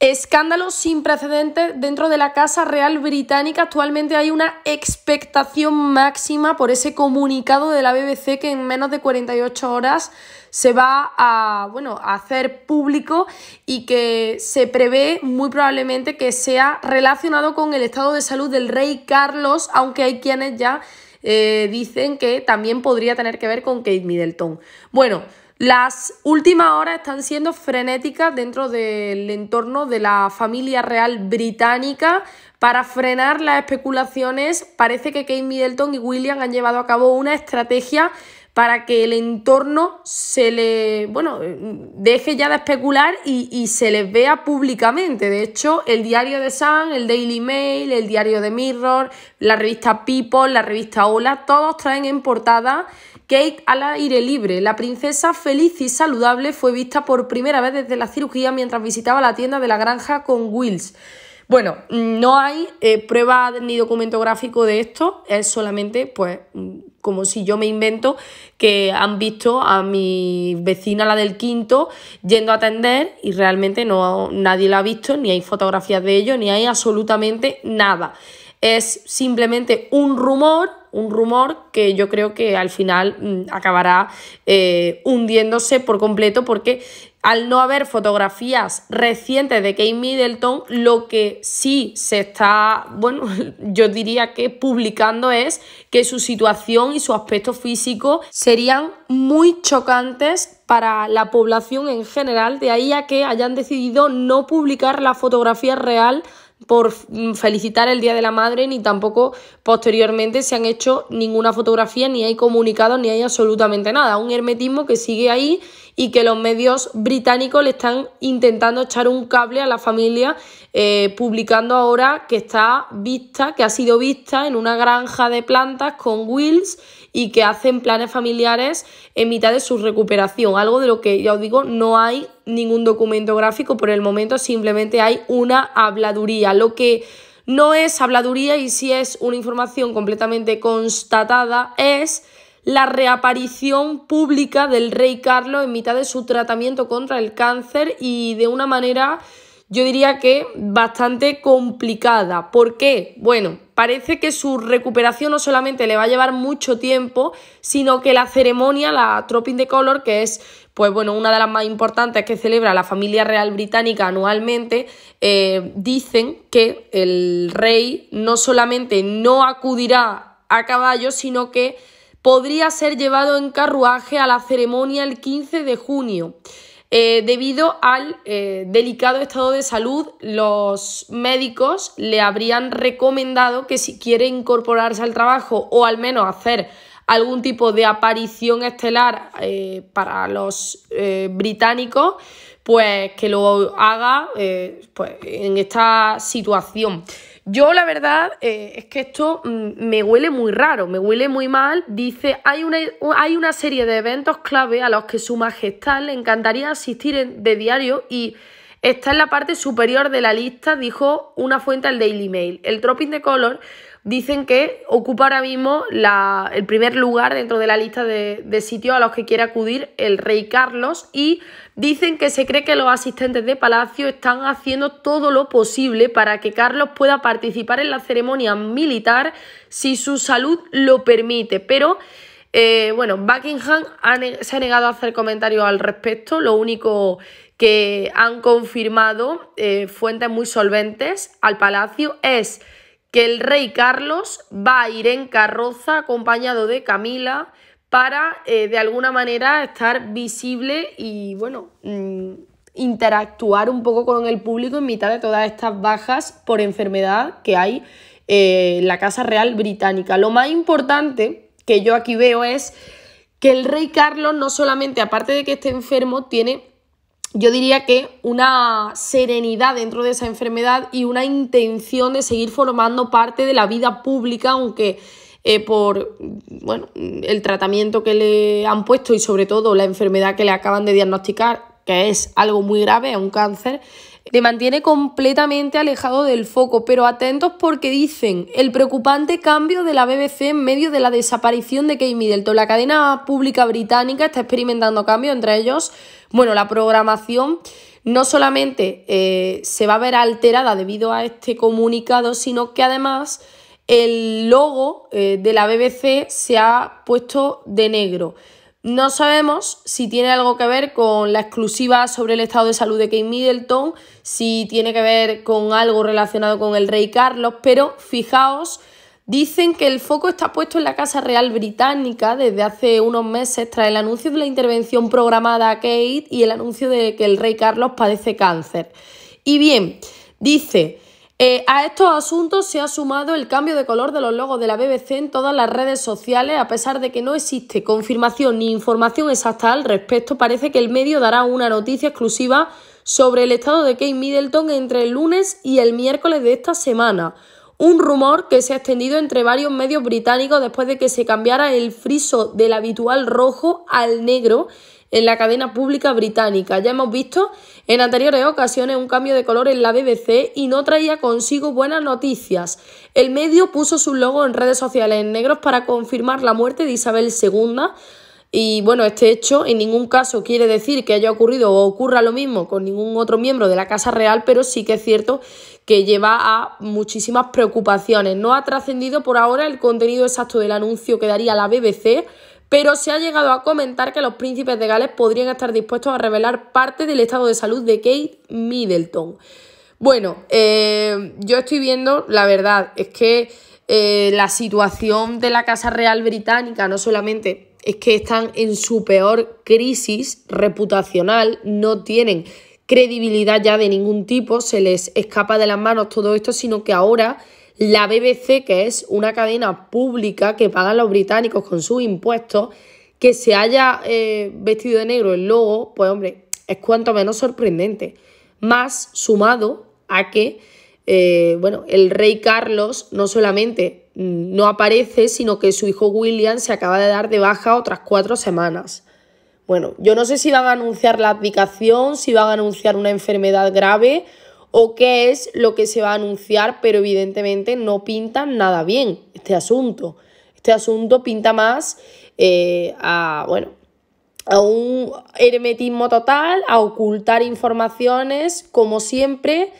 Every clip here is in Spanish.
Escándalo sin precedentes dentro de la Casa Real Británica. Actualmente hay una expectación máxima por ese comunicado de la BBC que en menos de 48 horas se va a, bueno, hacer público y que se prevé muy probablemente que sea relacionado con el estado de salud del rey Carlos, aunque hay quienes ya eh, dicen que también podría tener que ver con Kate Middleton. Bueno, las últimas horas están siendo frenéticas dentro del entorno de la familia real británica. Para frenar las especulaciones, parece que Kate Middleton y William han llevado a cabo una estrategia para que el entorno se le, bueno, deje ya de especular y, se les vea públicamente. De hecho, el diario de Sun, el Daily Mail, el diario de Mirror, la revista People, la revista Hola, todos traen en portada Kate al aire libre. La princesa feliz y saludable fue vista por primera vez desde la cirugía mientras visitaba la tienda de la granja con Wills. Bueno, no hay eh, prueba ni documento gráfico de esto, es solamente pues como si yo me invento que han visto a mi vecina, la del quinto, yendo a atender y realmente no, nadie la ha visto, ni hay fotografías de ello, ni hay absolutamente nada. Es simplemente un rumor, un rumor que yo creo que al final mm, acabará eh, hundiéndose por completo porque al no haber fotografías recientes de Kate Middleton, lo que sí se está, bueno, yo diría que publicando es que su situación y su aspecto físico serían muy chocantes para la población en general, de ahí a que hayan decidido no publicar la fotografía real por mm, felicitar el Día de la Madre, ni tampoco posteriormente se han hecho ninguna fotografía, ni hay comunicados, ni hay absolutamente nada. Un hermetismo que sigue ahí y que los medios británicos le están intentando echar un cable a la familia, eh, publicando ahora que está vista, que ha sido vista en una granja de plantas con Wills y que hacen planes familiares en mitad de su recuperación, algo de lo que ya os digo, no hay ningún documento gráfico por el momento, simplemente hay una habladuría, lo que no es habladuría y si es una información completamente constatada es la reaparición pública del rey Carlos en mitad de su tratamiento contra el cáncer y de una manera yo diría que bastante complicada. ¿Por qué? Bueno, parece que su recuperación no solamente le va a llevar mucho tiempo, sino que la ceremonia, la Tropping de Color, que es pues bueno, una de las más importantes que celebra la familia real británica anualmente, eh, dicen que el rey no solamente no acudirá a caballo, sino que podría ser llevado en carruaje a la ceremonia el 15 de junio. Eh, debido al eh, delicado estado de salud, los médicos le habrían recomendado que si quiere incorporarse al trabajo o al menos hacer algún tipo de aparición estelar eh, para los británicos, pues que lo haga pues, en esta situación. Yo la verdad eh, es que esto mm, me huele muy raro, me huele muy mal. Dice, hay una, hay una serie de eventos clave a los que su majestad le encantaría asistir de diario y está en la parte superior de la lista, dijo una fuente al Daily Mail. El Dropping de Color dicen que ocupa ahora mismo el primer lugar dentro de la lista de, sitios a los que quiere acudir el rey Carlos y dicen que se cree que los asistentes de palacio están haciendo todo lo posible para que Carlos pueda participar en la ceremonia militar si su salud lo permite, pero... Eh, bueno, Buckingham se ha negado a hacer comentarios al respecto. Lo único que han confirmado eh, fuentes muy solventes al palacio es que el rey Carlos va a ir en carroza acompañado de Camila para eh, de alguna manera estar visible y bueno, mm, interactuar un poco con el público en mitad de todas estas bajas por enfermedad que hay eh, en la Casa Real Británica. Lo más importante que yo aquí veo es que el rey Carlos no solamente, aparte de que esté enfermo, tiene yo diría que una serenidad dentro de esa enfermedad y una intención de seguir formando parte de la vida pública, aunque eh, por bueno, el tratamiento que le han puesto y sobre todo la enfermedad que le acaban de diagnosticar, que es algo muy grave, es un cáncer, le mantiene completamente alejado del foco, pero atentos porque dicen el preocupante cambio de la BBC en medio de la desaparición de Kate Middleton. La cadena pública británica está experimentando cambios, entre ellos bueno, la programación no solamente eh, se va a ver alterada debido a este comunicado, sino que además el logo eh, de la BBC se ha puesto de negro. No sabemos si tiene algo que ver con la exclusiva sobre el estado de salud de Kate Middleton, si tiene que ver con algo relacionado con el rey Carlos, pero fijaos Dicen que el foco está puesto en la Casa Real Británica desde hace unos meses tras el anuncio de la intervención programada a Kate y el anuncio de que el rey Carlos padece cáncer. Y bien, dice, eh, a estos asuntos se ha sumado el cambio de color de los logos de la BBC en todas las redes sociales, a pesar de que no existe confirmación ni información exacta al respecto, parece que el medio dará una noticia exclusiva sobre el estado de Kate Middleton entre el lunes y el miércoles de esta semana un rumor que se ha extendido entre varios medios británicos después de que se cambiara el friso del habitual rojo al negro en la cadena pública británica. Ya hemos visto en anteriores ocasiones un cambio de color en la BBC y no traía consigo buenas noticias. El medio puso su logo en redes sociales en negros para confirmar la muerte de Isabel II y bueno, este hecho en ningún caso quiere decir que haya ocurrido o ocurra lo mismo con ningún otro miembro de la Casa Real, pero sí que es cierto que lleva a muchísimas preocupaciones. No ha trascendido por ahora el contenido exacto del anuncio que daría la BBC, pero se ha llegado a comentar que los príncipes de Gales podrían estar dispuestos a revelar parte del estado de salud de Kate Middleton. Bueno, eh, yo estoy viendo, la verdad, es que eh, la situación de la Casa Real Británica, no solamente es que están en su peor crisis reputacional, no tienen credibilidad ya de ningún tipo, se les escapa de las manos todo esto, sino que ahora la BBC, que es una cadena pública que pagan los británicos con sus impuestos, que se haya eh, vestido de negro el logo, pues hombre, es cuanto menos sorprendente. Más sumado a que, eh, bueno, el rey Carlos no solamente no aparece, sino que su hijo William se acaba de dar de baja otras cuatro semanas. Bueno, yo no sé si van a anunciar la abdicación, si van a anunciar una enfermedad grave o qué es lo que se va a anunciar, pero evidentemente no pinta nada bien este asunto. Este asunto pinta más eh, a, bueno, a un hermetismo total, a ocultar informaciones, como siempre,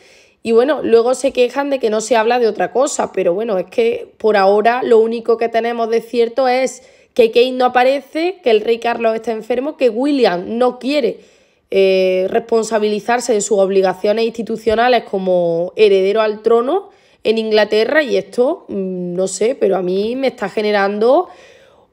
y bueno, luego se quejan de que no se habla de otra cosa, pero bueno, es que por ahora lo único que tenemos de cierto es que Kate no aparece, que el rey Carlos está enfermo, que William no quiere eh, responsabilizarse de sus obligaciones institucionales como heredero al trono en Inglaterra y esto, mm, no sé, pero a mí me está generando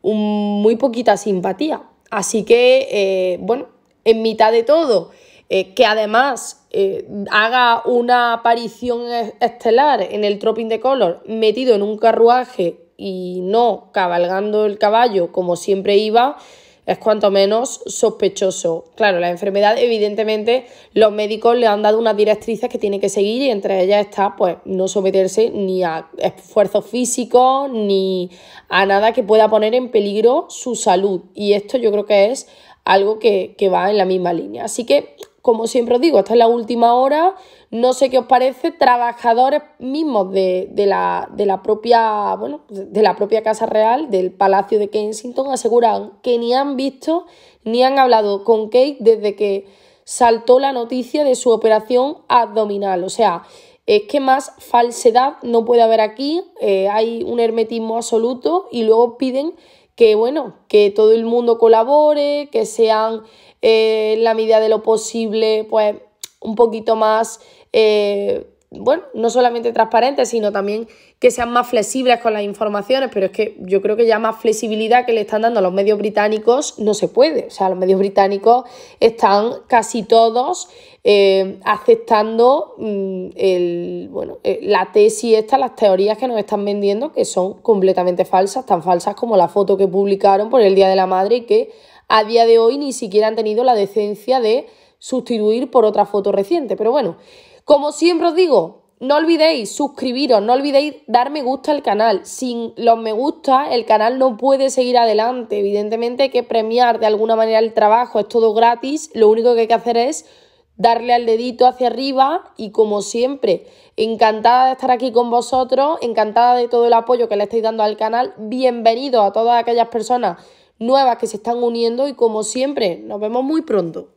muy poquita simpatía. Así que, eh, bueno, en mitad de todo, eh, que además eh, haga una aparición estelar en el Tropping de Color metido en un carruaje y no cabalgando el caballo como siempre iba, es cuanto menos sospechoso. Claro, la enfermedad, evidentemente, los médicos le han dado unas directrices que tiene que seguir y entre ellas está, pues, no someterse ni a esfuerzos físicos ni a nada que pueda poner en peligro su salud. Y esto yo creo que es algo que, que va en la misma línea. Así que como siempre os digo, esta es la última hora, no sé qué os parece, trabajadores mismos de, de, la, propia, bueno, de la propia Casa Real, del Palacio de Kensington, aseguran que ni han visto ni han hablado con Kate desde que saltó la noticia de su operación abdominal. O sea, es que más falsedad no puede haber aquí, eh, hay un hermetismo absoluto y luego piden que, bueno, que todo el mundo colabore, que sean eh, la medida de lo posible, pues un poquito más, eh, bueno, no solamente transparentes, sino también que sean más flexibles con las informaciones, pero es que yo creo que ya más flexibilidad que le están dando a los medios británicos no se puede. O sea, los medios británicos están casi todos eh, aceptando mm, el, bueno, la tesis esta, las teorías que nos están vendiendo, que son completamente falsas, tan falsas como la foto que publicaron por el Día de la Madre y que a día de hoy ni siquiera han tenido la decencia de sustituir por otra foto reciente. Pero bueno, como siempre os digo, no olvidéis suscribiros, no olvidéis dar me gusta al canal. Sin los me gusta, el canal no puede seguir adelante. Evidentemente hay que premiar de alguna manera el trabajo, es todo gratis. Lo único que hay que hacer es darle al dedito hacia arriba y como siempre, encantada de estar aquí con vosotros, encantada de todo el apoyo que le estáis dando al canal. Bienvenido a todas aquellas personas nuevas que se están uniendo y como siempre, nos vemos muy pronto.